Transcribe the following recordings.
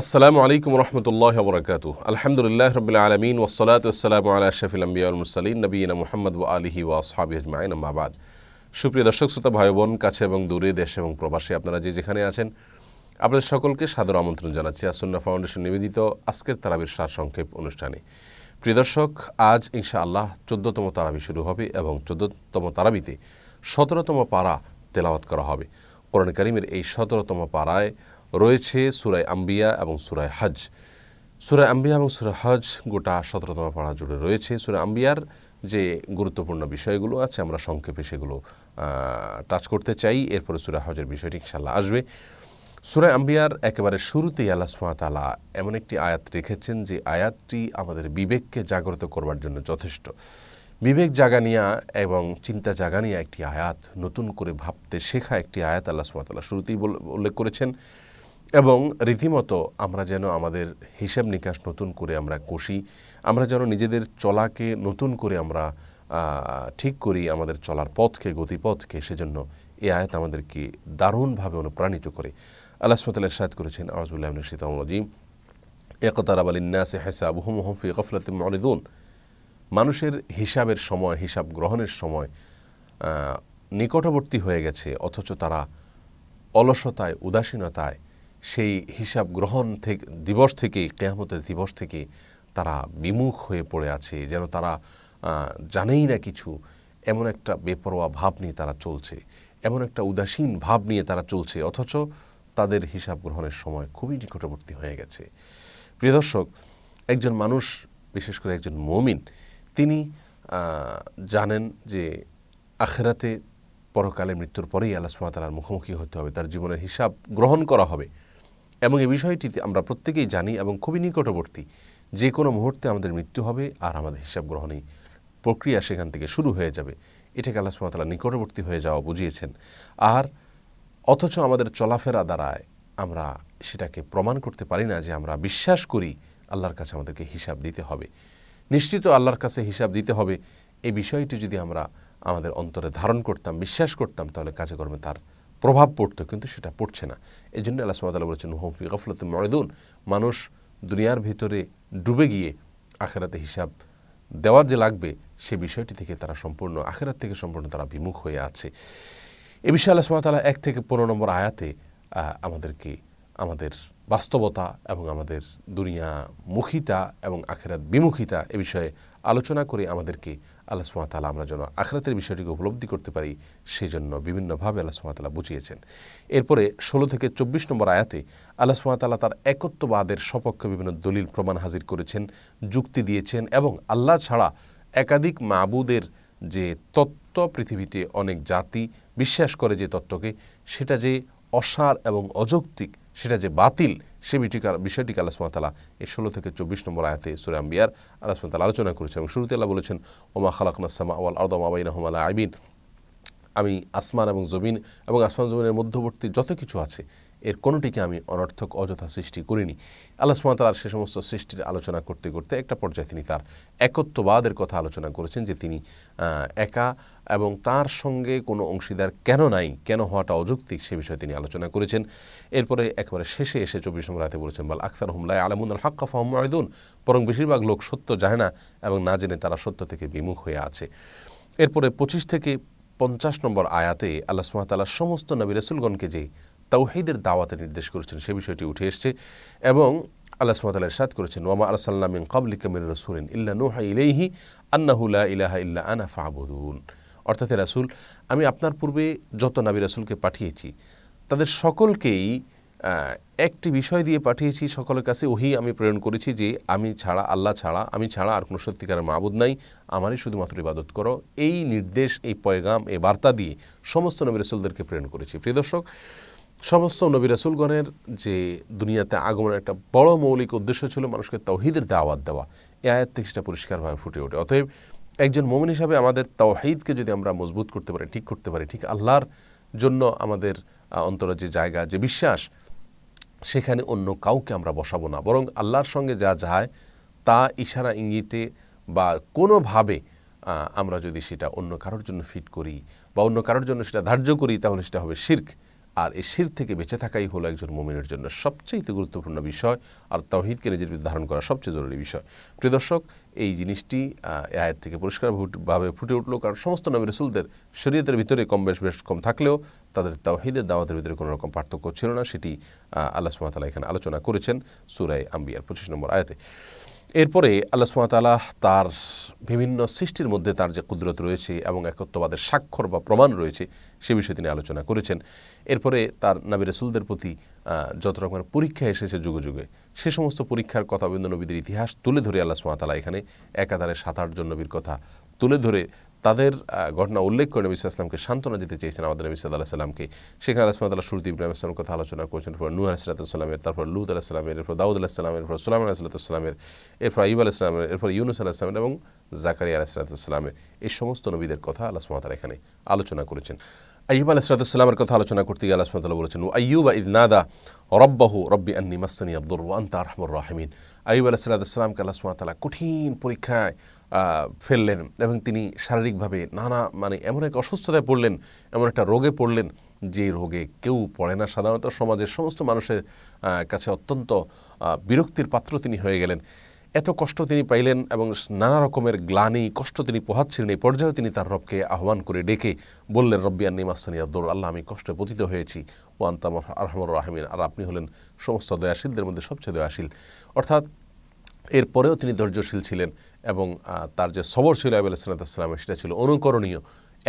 আসসালামু আলাইকুম রহমতুল্লাহ বরকাত আলহামদুলিল্লাহ রবিল আলমিন ওসলাতাম আল্লাহ শফিল আম্বিয়ালমুসালিন নবীনা মোহাম্মদ ও আলহি ওয়াসহাবি আজমাইন আম্মাবাদ সুপ্রিয় দর্শক শ্রোতা ভাই বোন কাছে এবং দূরে দেশ এবং প্রবাসী আপনারা যে যেখানে আছেন আপনাদের সকলকে সাদর আমন্ত্রণ জানাচ্ছি আসন্না ফাউন্ডেশন নিবেদিত আজকের তারাবির সার সংক্ষেপ অনুষ্ঠানে প্রিয় দর্শক আজ ইনশা আল্লাহ চোদ্দতম তারাবি শুরু হবে এবং চোদ্দতম তারাবিতে সতেরোতম পাড়া তেলাওয়াত করা হবে কোরআন করিমের এই সতেরোতম পাড়ায় রয়েছে সুরাই আম্বিয়া এবং সুরায় হজ সুরায় আম্বিয়া এবং সুরাই হজ গোটা সতেরোতম পাড়া জুড়ে রয়েছে সুরাই আম্বিয়ার যে গুরুত্বপূর্ণ বিষয়গুলো আছে আমরা সংক্ষেপে সেগুলো টাচ করতে চাই এরপরে সুরাই হজের বিষয়টি ইনশাল্লাহ আসবে সুরাই আম্বিয়ার একেবারে শুরুতেই আল্লাহ সুমাতালা এমন একটি আয়াত রেখেছেন যে আয়াতটি আমাদের বিবেককে জাগ্রত করবার জন্য যথেষ্ট বিবেক জাগানিয়া এবং চিন্তা জাগানিয়া একটি আয়াত নতুন করে ভাবতে শেখা একটি আয়াত আল্লাহ সুমাতালা শুরুতেই উল্লেখ করেছেন এবং রীতিমতো আমরা যেন আমাদের হিসাব নিকাশ নতুন করে আমরা কষি আমরা যেন নিজেদের চলাকে নতুন করে আমরা ঠিক করি আমাদের চলার পথকে গতিপথকে সেজন্য এ আয়াত আমাদেরকে দারুণভাবে অনুপ্রাণিত করে আল্লাহ সুমতাল্লাহ সাদ করেছেন আওয়াজুল্লাহ শীতমজিম একতার আবালিন্নাসে হেসাব হুমহমফি গফলাতে মরিদুন মানুষের হিসাবের সময় হিসাব গ্রহণের সময় নিকটবর্তী হয়ে গেছে অথচ তারা অলসতায় উদাসীনতায় সেই হিসাব গ্রহণ থেকে দিবস থেকে কেয়ামতের দিবস থেকে তারা বিমুখ হয়ে পড়ে আছে যেন তারা জানেই না কিছু এমন একটা বেপরোয়া ভাব নিয়ে তারা চলছে এমন একটা উদাসীন ভাব নিয়ে তারা চলছে অথচ তাদের হিসাব গ্রহণের সময় খুবই নিকটবর্তী হয়ে গেছে প্রিয় দর্শক একজন মানুষ বিশেষ করে একজন মমিন তিনি জানেন যে আখেরাতে পরকালে মৃত্যুর পরেই আল্লাহ সুমাতালার মুখোমুখি হতে হবে তার জীবনের হিসাব গ্রহণ করা হবে এবং এই বিষয়টি আমরা প্রত্যেকেই জানি এবং খুবই নিকটবর্তী যে কোনো মুহূর্তে আমাদের মৃত্যু হবে আর আমাদের হিসাব গ্রহণেই প্রক্রিয়া সেখান থেকে শুরু হয়ে যাবে এটাকে আল্লাহ সুমাতালা নিকটবর্তী হয়ে যাওয়া বুঝিয়েছেন আর অথচ আমাদের চলাফেরা দ্বারায় আমরা সেটাকে প্রমাণ করতে পারি না যে আমরা বিশ্বাস করি আল্লাহর কাছে আমাদেরকে হিসাব দিতে হবে নিশ্চিত আল্লাহর কাছে হিসাব দিতে হবে এই বিষয়টি যদি আমরা আমাদের অন্তরে ধারণ করতাম বিশ্বাস করতাম তাহলে কাজে কর্মে তার প্রভাব পড়তো কিন্তু সেটা পড়ছে না এই জন্য আল্লাহ সুমাতাল্লাহ বলেছেন হোমফি গফলত ময়দুন মানুষ দুনিয়ার ভিতরে ডুবে গিয়ে আখেরাতে হিসাব দেওয়ার যে লাগবে সে বিষয়টি থেকে তারা সম্পূর্ণ আখেরাত থেকে সম্পূর্ণ তারা বিমুখ হয়ে আছে এ বিষয়ে আল্লাহ সুমাতাল্লাহ এক থেকে পনেরো নম্বর আয়াতে আমাদেরকে আমাদের বাস্তবতা এবং আমাদের দুনিয়া মুখিতা এবং আখেরাত বিমুখিতা এ বিষয়ে আলোচনা করে আমাদেরকে আল্লাহ সুমাতালা আমরা যেন আখরাতের বিষয়টিকে উপলব্ধি করতে পারি সেজন্য বিভিন্নভাবে আল্লাহ সুমাতালা বুঝিয়েছেন এরপরে ষোলো থেকে চব্বিশ নম্বর আয়াতে আল্লাহ সুমাতালা তার একত্ববাদের সপক্ষে বিভিন্ন দলিল প্রমাণ হাজির করেছেন যুক্তি দিয়েছেন এবং আল্লাহ ছাড়া একাধিক মাবুদের যে তত্ত্ব পৃথিবীতে অনেক জাতি বিশ্বাস করে যে তত্ত্বকে সেটা যে অসার এবং অযৌক্তিক সেটা যে বাতিল সে বিষয়টিকে আল্লাহ সুমাতালা এই ষোলো থেকে চব্বিশ নম্বর আয়াতে সুরাম বিয়ার আলাসমাতালা আলোচনা করেছেন এবং শুরুতে আল্লাহ বলেছেন ওমা খালাকনাসামা আওয়াল আর্দমাবাইন আইবিন আমি আসমান এবং জমিন এবং আসমান জমিনের মধ্যবর্তী যত কিছু আছে এর কোনোটিকে আমি অনর্থক অযথা সৃষ্টি করিনি আল্লাহ সুমাতার সে সমস্ত সৃষ্টির আলোচনা করতে করতে একটা পর্যায়ে তিনি তার একত্ববাদের কথা আলোচনা করেছেন যে তিনি একা এবং তার সঙ্গে কোনো অংশীদার কেন নাই কেন হওয়াটা অযৌক্তিক সে বিষয়ে তিনি আলোচনা করেছেন এরপরে একেবারে শেষে এসে চব্বিশ নম্বর রাতে বলেছেন বল আখতার হুমলায় আলমুল হাক্কা ফহমায়দুন বরং বেশিরভাগ লোক সত্য জানে না এবং না জেনে তারা সত্য থেকে বিমুখ হয়ে আছে এরপরে পঁচিশ থেকে পঞ্চাশ নম্বর আয়াতে আল্লাহ সুমাতাল্লাহ সমস্ত নবী রসুলগণকে যে তৌহিদের দাওয়াতে নির্দেশ করেছেন সে বিষয়টি উঠে এসছে এবং আল্লাহ সুমাতাল ইরশাদ করেছেন ওয়ামা আলসাল্লাম কাবলি কামির রসুলিন ইল্লা নোহা ইলেহি আন্নাহুলা ইলাহা ইল্লা আনা ফাহাবুদুন অর্থাৎ রাসুল আমি আপনার পূর্বে যত নাবি রাসুলকে পাঠিয়েছি তাদের সকলকেই একটি বিষয় দিয়ে পাঠিয়েছি সকলের কাছে ওহি আমি প্রেরণ করেছি যে আমি ছাড়া আল্লাহ ছাড়া আমি ছাড়া আর কোনো সত্যিকারের মাবুদ নাই আমারই শুধুমাত্র ইবাদত করো এই নির্দেশ এই পয়গাম এই বার্তা দিয়ে সমস্ত নবী রসুলদেরকে প্রেরণ করেছি প্রিয় দর্শক সমস্ত নবী রাসুলগণের যে দুনিয়াতে আগমনের একটা বড় মৌলিক উদ্দেশ্য ছিল মানুষকে তৌহিদের দাওয়াত দেওয়া এ আয়াত থেকে সেটা পরিষ্কারভাবে ফুটে ওঠে অতএব একজন মোমিন হিসাবে আমাদের তাওহিদকে যদি আমরা মজবুত করতে পারি ঠিক করতে পারি ঠিক আল্লাহর জন্য আমাদের অন্তর যে জায়গা যে বিশ্বাস সেখানে অন্য কাউকে আমরা বসাবো না বরং আল্লাহর সঙ্গে যা যায় তা ইশারা ইঙ্গিতে বা কোনোভাবে আমরা যদি সেটা অন্য কারোর জন্য ফিট করি বা অন্য কারোর জন্য সেটা ধার্য করি তাহলে সেটা হবে শির্ক আর এই শির থেকে বেঁচে থাকাই হলো একজন মোমিনের জন্য সবচেয়ে গুরুত্বপূর্ণ বিষয় আর তহিদকে নিজের ধারণ করা সবচেয়ে জরুরি বিষয় প্রিয় দর্শক এই জিনিসটি আয়ের থেকে পরিষ্কারভাবে ফুটে উঠল কারণ সমস্ত নবী রসুলদের শরীয়তের ভিতরে কম বেশ বেশ কম থাকলেও তাদের তহিদের দাওয়াতের ভিতরে কোনো রকম পার্থক্য ছিল না সেটি আল্লাহ সুমাতালা এখানে আলোচনা করেছেন সুরাই আম্বিয়ার পঁচিশ নম্বর আয়াতে এরপরে আল্লাহ সুমাতালাহ তার বিভিন্ন সৃষ্টির মধ্যে তার যে কুদরত রয়েছে এবং একত্ববাদের স্বাক্ষর বা প্রমাণ রয়েছে সে বিষয়ে তিনি আলোচনা করেছেন এরপরে তার নাবি রসুলদের প্রতি যত রকমের পরীক্ষা এসেছে যুগে যুগে সে সমস্ত পরীক্ষার কথা বিন্দু নবীদের ইতিহাস তুলে ধরে আল্লাহ সুমাতালা এখানে একাধারে সাত আটজন নবীর কথা তুলে ধরে তাদের ঘটনা উল্লেখ করে নবী ইসলামকে সান্ত্বনা দিতে চেয়েছেন আমাদের নবী সাল্লাহ সাল্লামকে সেখানে সাল্লাহ সুরদ ইব্রাহিম ইসলামের কথা আলোচনা করেছেন এরপর নূর আলাহিসাল্লামের তারপর লুদ সালামের এরপর দাউদ আলাহিসাল্লামের এরপর সুলাম আলাহিসাল্লামের এরপর আলাহ সালামের এরপর ইউনুস সালামের এবং জাকারি জাকারিয়া আলাহিসাল্লামের এই সমস্ত নবীদের কথা আল্লাহ সুমাতার এখানে আলোচনা করেছেন আইব আলাহিসামের কথা আলোচনা করতে গিয়ে আল্লাহ সাল্লাহ বলেছেন আইয়ুবা নাদা রব্বাহু রব্বি আন্নি মাসানি আব্দুর তা রহমুর রাহমিন আইব আলাহিসামকে আল্লাহ তালা কঠিন পরীক্ষায় ফেললেন এবং তিনি শারীরিকভাবে নানা মানে এমন এক অসুস্থতায় পড়লেন এমন একটা রোগে পড়লেন যে রোগে কেউ পড়ে না সাধারণত সমাজের সমস্ত মানুষের কাছে অত্যন্ত বিরক্তির পাত্র তিনি হয়ে গেলেন এত কষ্ট তিনি পাইলেন এবং নানা রকমের গ্লানি কষ্ট তিনি পোহাচ্ছিলেন এই পর্যায়েও তিনি তার রবকে আহ্বান করে ডেকে বললেন রব্বিয়ান নিমাসানিয়া দৌর আল্লাহ আমি কষ্টে পতিত হয়েছি ও আন্তাম আরহামর রাহমিন আর আপনি হলেন সমস্ত দয়াশীলদের মধ্যে সবচেয়ে দয়াশীল অর্থাৎ এরপরেও তিনি ধৈর্যশীল ছিলেন এবং তার যে সবর ছিল আবুল ইসলাতামের সেটা ছিল অনুকরণীয়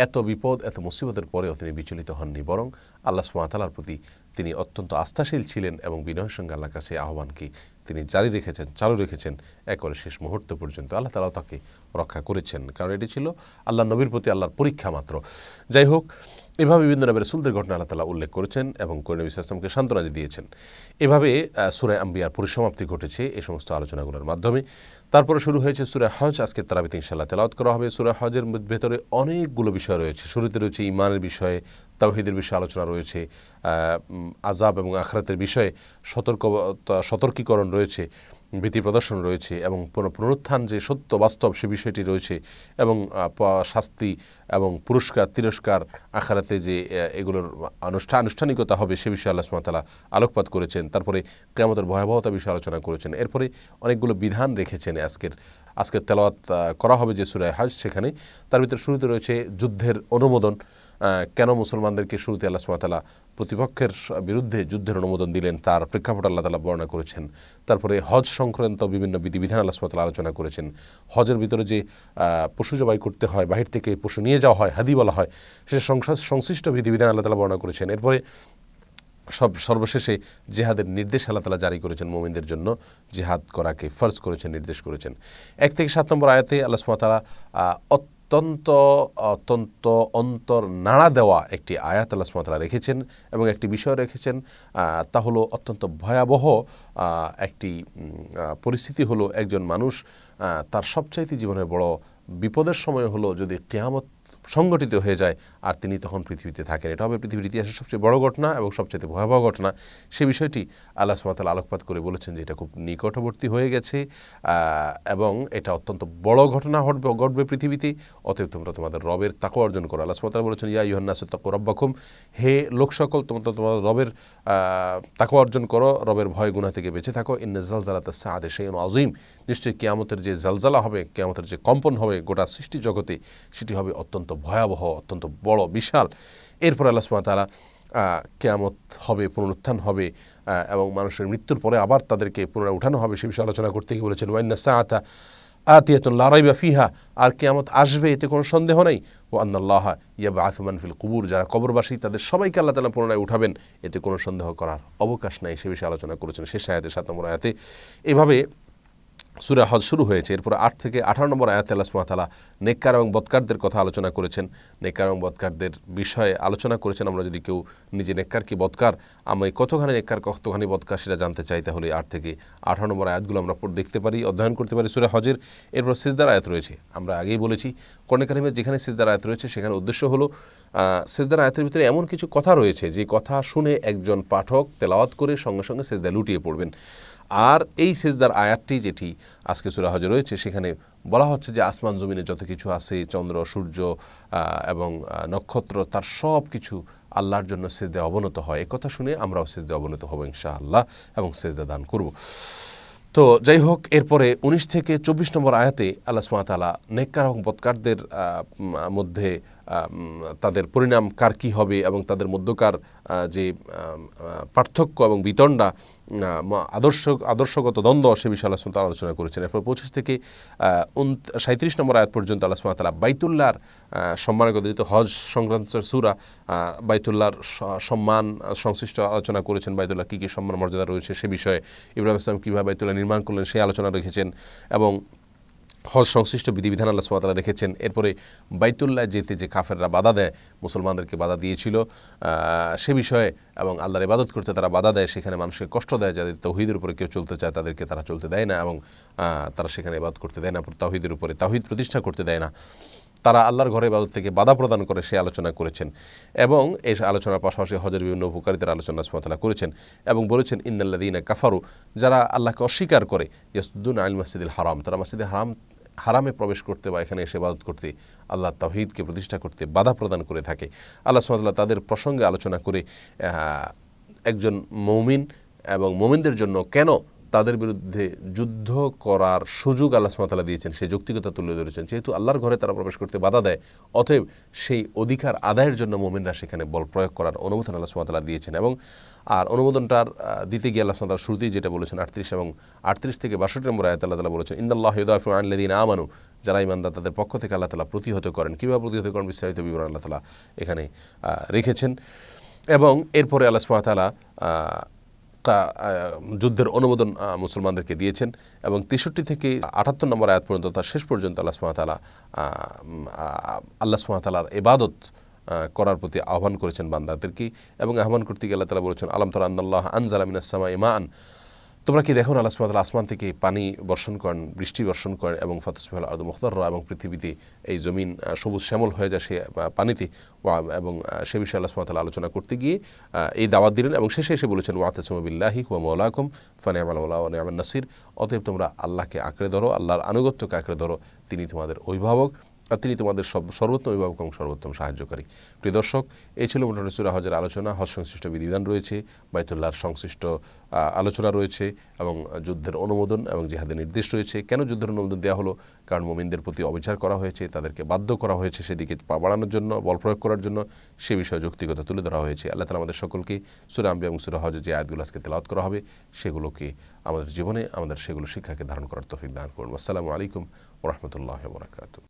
এত বিপদ এত মুসিবতের পরেও তিনি বিচলিত হননি বরং আল্লাহ সুমাতালার প্রতি তিনি অত্যন্ত আস্থাশীল ছিলেন এবং বিনয়ের সঙ্গে আল্লাহ কাছে আহ্বানকে তিনি জারি রেখেছেন চালু রেখেছেন একবারে শেষ মুহূর্ত পর্যন্ত আল্লাহ তালাও তাকে রক্ষা করেছেন কারণ এটি ছিল আল্লাহ নবীর প্রতি আল্লাহর পরীক্ষা মাত্র যাই হোক এভাবে বিভিন্ন নামের সুলদের ঘটনা আল্লাহ তালা উল্লেখ করেছেন এবং করনবী ইসলামকে সান্ত্বনা দিয়েছেন এভাবে সুরায় আম্বিয়ার পরিসমাপ্তি ঘটেছে এই সমস্ত আলোচনাগুলোর মাধ্যমে তারপরে শুরু হয়েছে সুরে হজ আজকে তারাবিত ইনশাল্লাহ তেলাওয়াত করা হবে সুরা হজের ভেতরে অনেকগুলো বিষয় রয়েছে শুরুতে রয়েছে ইমানের বিষয়ে তাওহিদের বিষয়ে আলোচনা রয়েছে আজাব এবং আখরাতের বিষয়ে সতর্ক সতর্কীকরণ রয়েছে ভীতি প্রদর্শন রয়েছে এবং পুনরুত্থান যে সত্য বাস্তব সে বিষয়টি রয়েছে এবং শাস্তি এবং পুরস্কার তিরস্কার আখারাতে যে এগুলোর আনুষ্ঠান আনুষ্ঠানিকতা হবে সে বিষয়ে আল্লাহ সুমাতালা আলোকপাত করেছেন তারপরে কেমতের ভয়াবহতা বিষয়ে আলোচনা করেছেন এরপরে অনেকগুলো বিধান রেখেছেন আজকের আজকের তেলাওয়াত করা হবে যে সুরায় হাজ সেখানে তার ভিতরে শুরুতে রয়েছে যুদ্ধের অনুমোদন কেন মুসলমানদেরকে শুরুতে আল্লাহ সুমাতালা প্রতিপক্ষের বিরুদ্ধে যুদ্ধের অনুমোদন দিলেন তার প্রেক্ষাপট আল্লাহ তালা বর্ণনা করেছেন তারপরে হজ সংক্রান্ত বিভিন্ন বিধিবিধান আল্লাহ সুমাতালা আলোচনা করেছেন হজের ভিতরে যে পশু জবাই করতে হয় বাহির থেকে পশু নিয়ে যাওয়া হয় হাদি বলা হয় সংসদ সংশ্লিষ্ট বিধিবিধান আল্লাহ তালা বর্ণনা করেছেন এরপরে সব সর্বশেষে জেহাদের নির্দেশ আল্লাহ তালা জারি করেছেন মোমিনদের জন্য জেহাদ করাকে ফর্জ করেছেন নির্দেশ করেছেন এক থেকে সাত নম্বর আয়াতে আল্লাহ সুমাতালা অত্যন্ত অত্যন্ত অন্তর নাড়া দেওয়া একটি আয়াত আল্লাহ সুমতলা রেখেছেন এবং একটি বিষয় রেখেছেন তা হলো অত্যন্ত ভয়াবহ একটি পরিস্থিতি হলো একজন মানুষ তার সবচাইতে জীবনের বড় বিপদের সময় হলো যদি কেয়ামত সংগঠিত হয়ে যায় আর তিনি তখন পৃথিবীতে থাকেন এটা হবে পৃথিবীর ইতিহাসের সবচেয়ে বড় ঘটনা এবং সবচেয়ে ভয়াবহ ঘটনা সে বিষয়টি আল্লাহ সুমাতাল আলোকপাত করে বলেছেন যে এটা খুব নিকটবর্তী হয়ে গেছে এবং এটা অত্যন্ত বড় ঘটনা ঘটবে ঘটবে পৃথিবীতে অতএব তোমরা তোমাদের রবের তাকে অর্জন করো আল্লাহ সুমাতাল বলেছেন ইয়া ইহন্নাস তাকু রব্বাকুম হে লোক সকল তোমরা তোমাদের রবের তাকে অর্জন করো রবের ভয় গুণা থেকে বেঁচে থাকো ইন জালজালা তার সাদে সেই আজিম নিশ্চয়ই কেয়ামতের যে জালজালা হবে কেয়ামতের যে কম্পন হবে গোটা সৃষ্টি জগতে সেটি হবে অত্যন্ত ভয়াবহ অত্যন্ত বড় বিশাল এরপর আল্লাহ সুমা তারা কেয়ামত হবে পুনরুত্থান হবে এবং মানুষের মৃত্যুর পরে আবার তাদেরকে পুনরায় উঠানো হবে সে বিষয়ে আলোচনা করতে গিয়ে বলেছেন ওয়াইন্না সাহা আতিয়াতুন বা ফিহা আর কেয়ামত আসবে এতে কোনো সন্দেহ নেই ও আন্নাল্লাহ ইয়াবা আসমান ফিল কুবুর যারা কবরবাসী তাদের সবাইকে আল্লাহ তালা পুনরায় উঠাবেন এতে কোনো সন্দেহ করার অবকাশ নাই সে বিষয়ে আলোচনা করেছেন শেষ আয়াতে সাত নম্বর আয়াতে এভাবে সুরা হজ শুরু হয়েছে এরপর আট থেকে আঠারো নম্বর আয়াত আল্লাহ সুমাতালা নেককার এবং বৎকারদের কথা আলোচনা করেছেন নেককার এবং বৎকারদের বিষয়ে আলোচনা করেছেন আমরা যদি কেউ নিজে নেককার কি বৎকার আমি কতখানি নেককার কতখানি বৎকার সেটা জানতে চাই তাহলে আট থেকে আঠারো নম্বর আয়াতগুলো আমরা দেখতে পারি অধ্যয়ন করতে পারি সুরা হজের এরপর সিজদার আয়াত রয়েছে আমরা আগেই বলেছি কর্ণেকারিমের যেখানে সিজদার আয়াত রয়েছে সেখানে উদ্দেশ্য হলো সেজদার আয়াতের ভিতরে এমন কিছু কথা রয়েছে যে কথা শুনে একজন পাঠক তেলাওয়াত করে সঙ্গে সঙ্গে সেজদা লুটিয়ে পড়বেন আর এই সেজদার আয়াতটি যেটি আজকে সুরাহজে রয়েছে সেখানে বলা হচ্ছে যে আসমান জমিনে যত কিছু আছে চন্দ্র সূর্য এবং নক্ষত্র তার সব কিছু আল্লাহর জন্য সেজদে অবনত হয় কথা শুনে আমরাও সেজদে অবনত হব ইনশা আল্লাহ এবং সেজদা দান করব তো যাই হোক এরপরে ১৯ থেকে ২৪ নম্বর আয়াতে আল্লাহ সুমাতালা নেককার এবং বৎকারদের মধ্যে তাদের পরিণাম কার কী হবে এবং তাদের মধ্যকার যে পার্থক্য এবং বিতণ্ডা আদর্শ আদর্শগত দ্বন্দ্ব সে বিষয়ে আল্লাহ সুমতাল আলোচনা করেছেন এরপর পঁচিশ থেকে সাঁত্রিশ নম্বর আয়াত পর্যন্ত আল্লাহ সুমাতালা বাইতুল্লাহর সম্মানে গদিত হজ সংক্রান্ত সুরা বাইতুল্লাহর সম্মান সংশ্লিষ্ট আলোচনা করেছেন বাইতুল্লাহ কী কী সম্মান মর্যাদা রয়েছে সে বিষয়ে ইব্রাহিম ইসলাম কীভাবে বাইতুল্লাহ নির্মাণ করলেন সেই আলোচনা রেখেছেন এবং হজ সংশ্লিষ্ট বিধিবিধান আল্লাহ সোয়াতারা রেখেছেন এরপরে বাইতুল্লাহ যেতে যে কাফেররা বাধা দেয় মুসলমানদেরকে বাধা দিয়েছিল সে বিষয়ে এবং আল্লাহর ইবাদত করতে তারা বাধা দেয় সেখানে মানুষকে কষ্ট দেয় যাদের তহিদের উপরে কেউ চলতে চায় তাদেরকে তারা চলতে দেয় না এবং তারা সেখানে ইবাদত করতে দেয় না তাহিদের উপরে তাহিদ প্রতিষ্ঠা করতে দেয় না তারা আল্লাহর ঘরে বাদত থেকে বাধা প্রদান করে সে আলোচনা করেছেন এবং এই আলোচনার পাশাপাশি হজের বিভিন্ন উপকারিতার আলোচনা সুমতলা করেছেন এবং বলেছেন ইন্নাল্লাদিনা কাফারু যারা আল্লাহকে অস্বীকার করে ইয়াসুদ্দিন আল মাসিদুল হারাম তারা মাসিদে হারাম হারামে প্রবেশ করতে বা এখানে এসে বাদত করতে আল্লাহ তাহিদকে প্রতিষ্ঠা করতে বাধা প্রদান করে থাকে আল্লাহ সুমতলা তাদের প্রসঙ্গে আলোচনা করে একজন মৌমিন এবং মোমিনদের জন্য কেন তাদের বিরুদ্ধে যুদ্ধ করার সুযোগ আল্লাহ সুমাতালা দিয়েছেন সেই যৌক্তিকতা তুলে ধরেছেন যেহেতু আল্লাহর ঘরে তারা প্রবেশ করতে বাধা দেয় অতএব সেই অধিকার আদায়ের জন্য মোমিনরা সেখানে বল প্রয়োগ করার অনুমোদন আল্লাহ সুমাতালা দিয়েছেন এবং আর অনুমোদনটার দিতে গিয়ে আল্লাহ সুমাতার শুরুতেই যেটা বলেছেন আটত্রিশ এবং আটত্রিশ থেকে বাষট্টি নম্বর আয়াত আল্লাহ তালা বলেছেন ইন্দাল্লাহ হদাফ আনলেদিন আমানু যারা ইমানদার তাদের পক্ষ থেকে আল্লাহ তালা প্রতিহত করেন কীভাবে প্রতিহত করেন বিস্তারিত বিবরণ আল্লাহ তালা এখানে রেখেছেন এবং এরপরে আল্লাহ সুমাতালা মক্কা যুদ্ধের অনুমোদন মুসলমানদেরকে দিয়েছেন এবং তেষট্টি থেকে আটাত্তর নম্বর আয়াত পর্যন্ত তার শেষ পর্যন্ত আল্লাহ সুমাতালা আল্লাহ সুমাতালার এবাদত করার প্রতি আহ্বান করেছেন বান্দাদেরকে এবং আহ্বান করতে গিয়ে আল্লাহ তালা বলেছেন আলম তালা আন্দাল্লাহ আনজালামিনাসমা ইমান তোমরা কি দেখো আল্লাহ সুবাদ আসমান থেকে পানি বর্ষণ করেন বৃষ্টি বর্ষণ করেন এবং ফাতুসমিহাল আর্দ মুখতাররা এবং পৃথিবীতে এই জমিন সবুজ শ্যামল হয়ে যায় সে পানিতে এবং সে বিষয়ে আল্লাহ সুবাদ আলোচনা করতে গিয়ে এই দাওয়াত দিলেন এবং শেষে এসে বলেছেন ওয়াতেসমবিল্লাহি হুয়া মৌলাকুম ফানে আমাল্লাহ নাসির অতএব তোমরা আল্লাহকে আঁকড়ে ধরো আল্লাহর আনুগত্যকে আঁকড়ে ধরো তিনি তোমাদের অভিভাবক আর তিনি তোমাদের সব সর্বোত্তম অভিভাবক এবং সর্বোত্তম সাহায্যকারী প্রিয় দর্শক এই ছিল মোটামুটি সুরা হজের আলোচনা হজ সংশ্লিষ্ট বিধিবিধান রয়েছে বাইতুল্লাহর সংশ্লিষ্ট আলোচনা রয়েছে এবং যুদ্ধের অনুমোদন এবং যেহাদের নির্দেশ রয়েছে কেন যুদ্ধের অনুমোদন দেওয়া হলো কারণ মোমিনদের প্রতি অবিচার করা হয়েছে তাদেরকে বাধ্য করা হয়েছে সেদিকে পা বাড়ানোর জন্য বল প্রয়োগ করার জন্য সে বিষয়ে যৌক্তিকতা তুলে ধরা হয়েছে আল্লাহ তালা আমাদের সকলকে সুরা আম্বি এবং সুরা হজের যে আয়াতগুলো আজকে তেলাওত করা হবে সেগুলোকে আমাদের জীবনে আমাদের সেগুলো শিক্ষাকে ধারণ করার তফিক দান করুন আসসালামু আলাইকুম ওরহমতুল্লাহ বরাকাতু